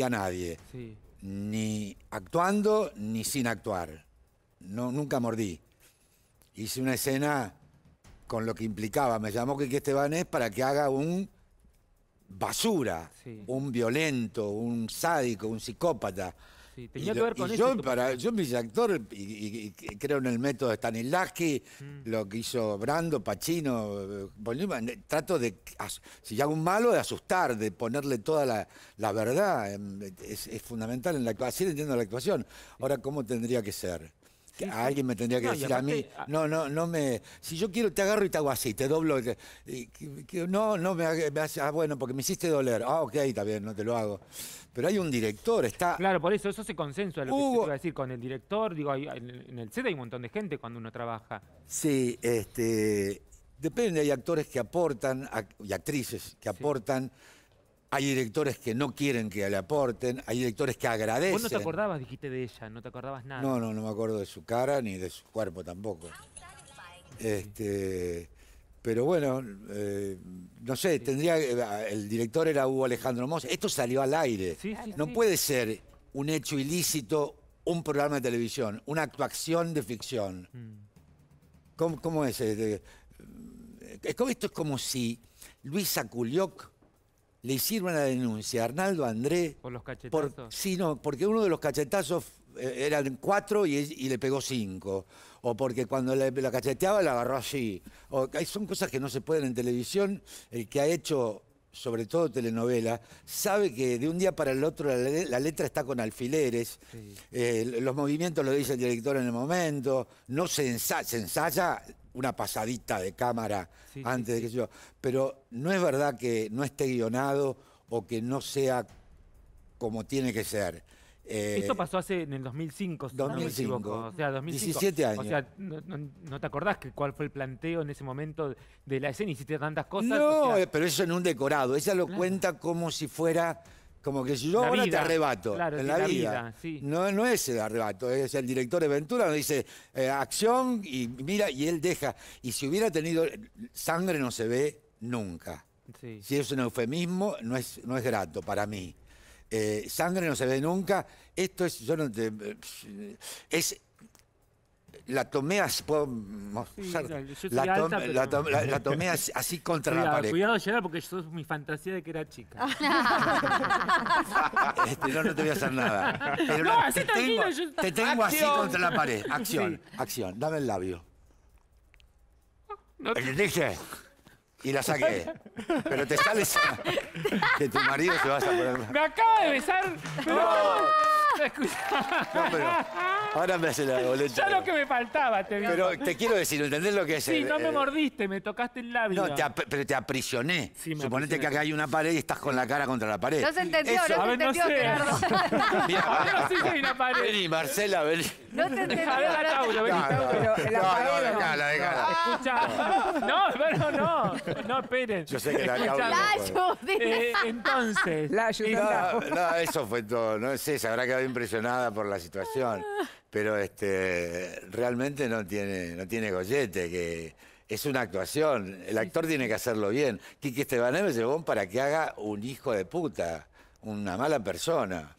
a nadie. Ni actuando ni sin actuar. No, nunca mordí. Hice una escena con lo que implicaba. Me llamó que Estebanes para que haga un basura, un violento, un sádico, un psicópata ver Yo, para, yo un actor y, creo en el método Stanislavski, mm. lo que hizo Brando, Pacino, trato de, si hago un malo, de asustar, de ponerle toda la, verdad. Em, es, fundamental en la actuación, entiendo la actuación. Ahora, ¿cómo tendría que ser? alguien me tendría que decir a mí, no, no, no me, si yo quiero te agarro y te hago así, te doblo, no, no me, haces... ah, bueno, porque me hiciste doler, ah, ok, está bien, no te lo hago. Pero hay un director, está... Claro, por eso, eso se consensua, lo que a decir, con el director, digo, en el set hay un montón de gente cuando uno trabaja. Sí, este, depende, hay actores que aportan, y actrices que aportan... Hay directores que no quieren que le aporten, hay directores que agradecen. Vos no te acordabas, dijiste, de ella, no te acordabas nada. No, no, no me acuerdo de su cara ni de su cuerpo tampoco. Este, pero bueno, eh, no sé, tendría. Eh, el director era Hugo Alejandro Moss. Esto salió al aire. no puede ser un hecho ilícito un programa de televisión, una actuación de ficción. Mm. ¿Cómo, ¿Cómo, es? Eh, esto es como si Luisa Culioc le hicieron la denuncia a Arnaldo Andrés, ¿Por los cachetazos? sí, no, porque uno de los cachetazos eh, eran cuatro y, le pegó cinco. O porque cuando la cacheteaba la agarró así. son cosas que no se pueden en televisión. El que ha hecho, sobre todo telenovela, sabe que de un día para el otro la, letra está con alfileres. Eh, los movimientos lo dice el director en el momento. No se ensaya, se ensaya una pasadita de cámara antes de que yo. Pero no es verdad que no esté guionado o que no sea como tiene que ser. Eh, Esto pasó hace en el 2005, si 2005. No me equivoco. O sea, 2005. 17 años. O sea, no, te acordás que cuál fue el planteo en ese momento de la escena, hiciste tantas cosas. No, eh, pero eso en un decorado. Ella lo cuenta como si fuera como que si yo ahora te arrebato en la, vida. no, no es el arrebato, es el director de Ventura, nos dice eh, acción y mira, y él deja. Y si hubiera tenido sangre no se ve nunca. Si es un eufemismo, no es, no es grato para mí. Eh, sangre no se ve nunca. Esto es, yo no eh, es la tomé así, contra la pared. Cuidado, Gerard, porque eso es mi fantasía de que era chica. Este, no, no te voy a hacer nada. no, así te, tengo, te tengo así contra la pared. Acción, acción. Dame el labio. te... dije. Y la saqué. Pero te sales que tu marido se va a poner... Me acaba de besar. No, pero ahora me hace la boleta. Ya lo que me faltaba, te digo. Pero te quiero decir, ¿entendés lo que es? Sí, no me mordiste, me tocaste el labio. No, te pero te aprisioné. Suponete que acá hay una pared y estás con la cara contra la pared. No se entendió, no se entendió, Gerardo. Ahora sí que hay una pared. Vení, Marcela, vení. No te entendió. A ver, la Tauro, vení, Tauro. No, no, de dejala. Ah, escuchá. No, no, no. No, esperen. Yo sé que la Tauro... La ayudé. Entonces. La ayudé. No, no, eso fue todo. No sé, se habrá quedado impresionada por la situación. Pero este, realmente no tiene, no tiene gollete, que es una actuación. El actor tiene que hacerlo bien. Quique esteban me llevó para que haga un hijo de puta, una mala persona.